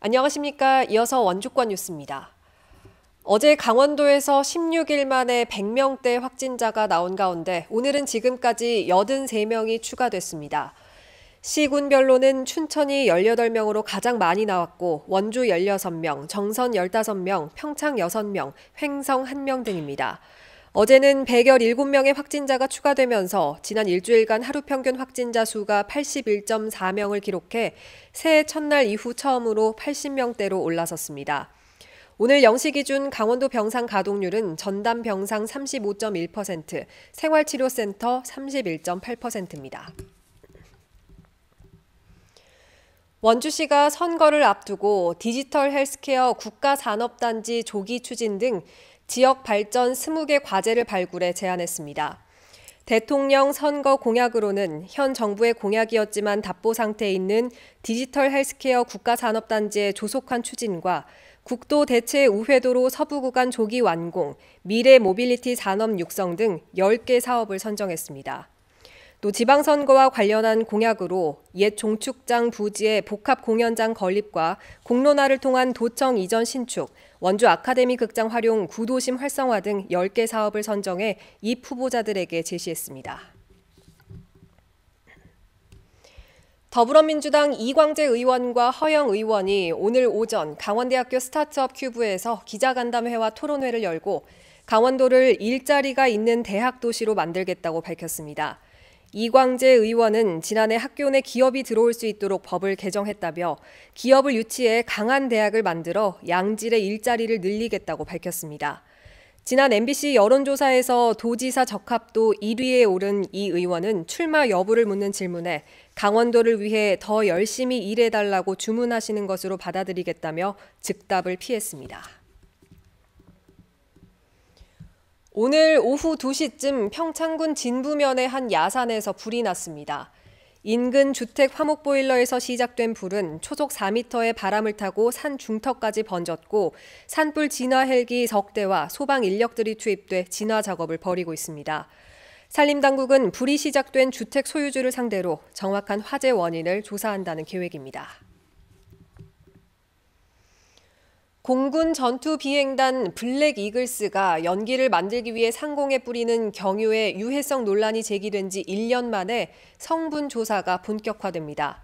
안녕하십니까. 이어서 원주권 뉴스입니다. 어제 강원도에서 16일 만에 100명대 확진자가 나온 가운데 오늘은 지금까지 83명이 추가됐습니다. 시군별로는 춘천이 18명으로 가장 많이 나왔고 원주 16명, 정선 15명, 평창 6명, 횡성 1명 등입니다. 어제는 117명의 확진자가 추가되면서 지난 일주일간 하루 평균 확진자 수가 81.4명을 기록해 새해 첫날 이후 처음으로 80명대로 올라섰습니다. 오늘 0시 기준 강원도 병상 가동률은 전담 병상 35.1%, 생활치료센터 31.8%입니다. 원주시가 선거를 앞두고 디지털 헬스케어 국가산업단지 조기 추진 등 지역 발전 20개 과제를 발굴해 제안했습니다. 대통령 선거 공약으로는 현 정부의 공약이었지만 답보 상태에 있는 디지털 헬스케어 국가산업단지의 조속한 추진과 국도 대체 우회도로 서부 구간 조기 완공, 미래 모빌리티 산업 육성 등 10개 사업을 선정했습니다. 또 지방선거와 관련한 공약으로 옛 종축장 부지의 복합 공연장 건립과 공론화를 통한 도청 이전 신축, 원주 아카데미 극장 활용 구도심 활성화 등 10개 사업을 선정해 이 후보자들에게 제시했습니다. 더불어민주당 이광재 의원과 허영 의원이 오늘 오전 강원대학교 스타트업 큐브에서 기자간담회와 토론회를 열고 강원도를 일자리가 있는 대학 도시로 만들겠다고 밝혔습니다. 이광재 의원은 지난해 학교 내 기업이 들어올 수 있도록 법을 개정했다며 기업을 유치해 강한 대학을 만들어 양질의 일자리를 늘리겠다고 밝혔습니다. 지난 MBC 여론조사에서 도지사 적합도 1위에 오른 이 의원은 출마 여부를 묻는 질문에 강원도를 위해 더 열심히 일해달라고 주문하시는 것으로 받아들이겠다며 즉답을 피했습니다. 오늘 오후 2시쯤 평창군 진부면의 한 야산에서 불이 났습니다. 인근 주택 화목 보일러에서 시작된 불은 초속 4m의 바람을 타고 산 중턱까지 번졌고 산불 진화 헬기 석 대와 소방 인력들이 투입돼 진화 작업을 벌이고 있습니다. 산림당국은 불이 시작된 주택 소유주를 상대로 정확한 화재 원인을 조사한다는 계획입니다. 공군 전투 비행단 블랙 이글스가 연기를 만들기 위해 상공에 뿌리는 경유의 유해성 논란이 제기된 지 1년 만에 성분 조사가 본격화됩니다.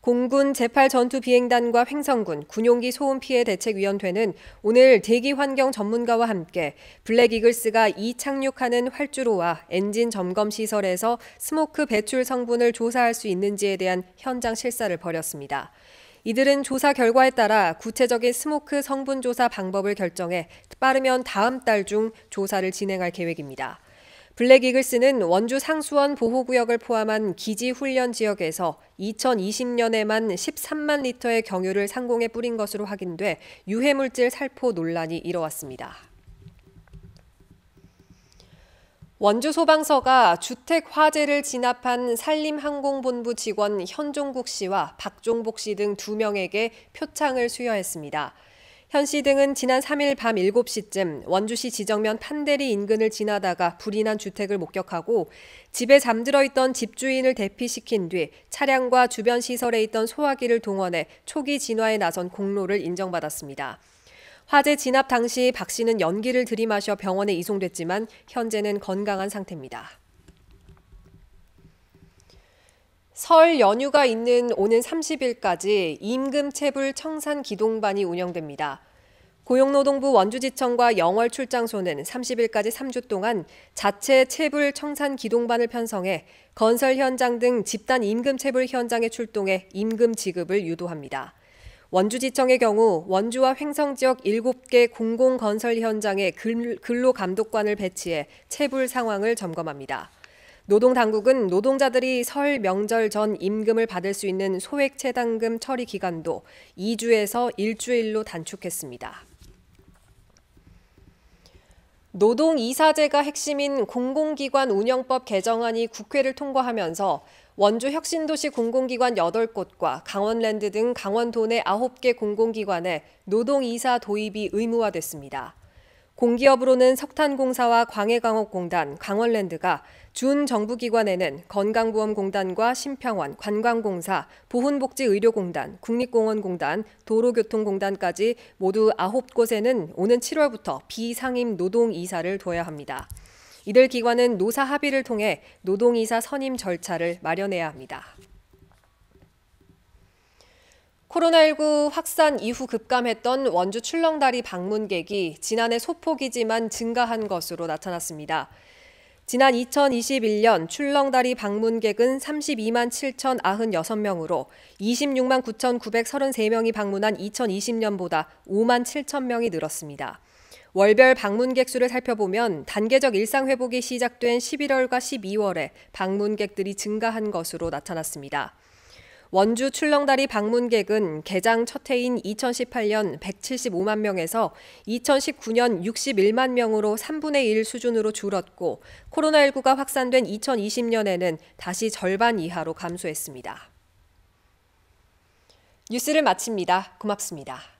공군 제8 전투 비행단과 횡성군 군용기 소음 피해 대책위원회는 오늘 대기 환경 전문가와 함께 블랙 이글스가 이착륙하는 활주로와 엔진 점검 시설에서 스모크 배출 성분을 조사할 수 있는지에 대한 현장 실사를 벌였습니다. 이들은 조사 결과에 따라 구체적인 스모크 성분 조사 방법을 결정해 빠르면 다음 달 중 조사를 진행할 계획입니다. 블랙이글스는 원주 상수원 보호구역을 포함한 기지 훈련 지역에서 2020년에만 13만 리터의 경유를 상공에 뿌린 것으로 확인돼 유해물질 살포 논란이 일어왔습니다. 원주 소방서가 주택 화재를 진압한 산림항공본부 직원 현종국 씨와 박종복 씨 등 두 명에게 표창을 수여했습니다. 현 씨 등은 지난 3일 밤 7시쯤 원주시 지정면 판대리 인근을 지나다가 불이 난 주택을 목격하고 집에 잠들어 있던 집주인을 대피시킨 뒤 차량과 주변 시설에 있던 소화기를 동원해 초기 진화에 나선 공로를 인정받았습니다. 화재 진압 당시 박 씨는 연기를 들이마셔 병원에 이송됐지만 현재는 건강한 상태입니다. 설 연휴가 있는 오는 30일까지 임금체불 청산 기동반이 운영됩니다. 고용노동부 원주지청과 영월 출장소는 30일까지 3주 동안 자체 체불 청산 기동반을 편성해 건설 현장 등 집단 임금 체불 현장에 출동해 임금 지급을 유도합니다. 원주지청의 경우 원주와 횡성 지역 7개 공공건설 현장에 근로감독관을 배치해 체불 상황을 점검합니다. 노동당국은 노동자들이 설 명절 전 임금을 받을 수 있는 소액체당금 처리 기간도 2주에서 1주일로 단축했습니다. 노동이사제가 핵심인 공공기관 운영법 개정안이 국회를 통과하면서 원주 혁신도시 공공기관 8곳과 강원랜드 등 강원도 내 9개 공공기관에 노동이사 도입이 의무화됐습니다. 공기업으로는 석탄공사와 광해광업공단, 강원랜드가 준 정부기관에는 건강보험공단과 심평원, 관광공사, 보훈복지의료공단, 국립공원공단, 도로교통공단까지 모두 9곳에는 오는 7월부터 비상임 노동이사를 둬야 합니다. 이들 기관은 노사 합의를 통해 노동이사 선임 절차를 마련해야 합니다. 코로나19 확산 이후 급감했던 원주 출렁다리 방문객이 지난해 소폭이지만 증가한 것으로 나타났습니다. 지난 2021년 출렁다리 방문객은 32만 7,096명으로 26만 9,933명이 방문한 2020년보다 5만 7천 명이 늘었습니다. 월별 방문객 수를 살펴보면 단계적 일상 회복이 시작된 11월과 12월에 방문객들이 증가한 것으로 나타났습니다. 원주 출렁다리 방문객은 개장 첫 해인 2018년 175만 명에서 2019년 61만 명으로 3분의 1 수준으로 줄었고 코로나19가 확산된 2020년에는 다시 절반 이하로 감소했습니다. 뉴스를 마칩니다. 고맙습니다.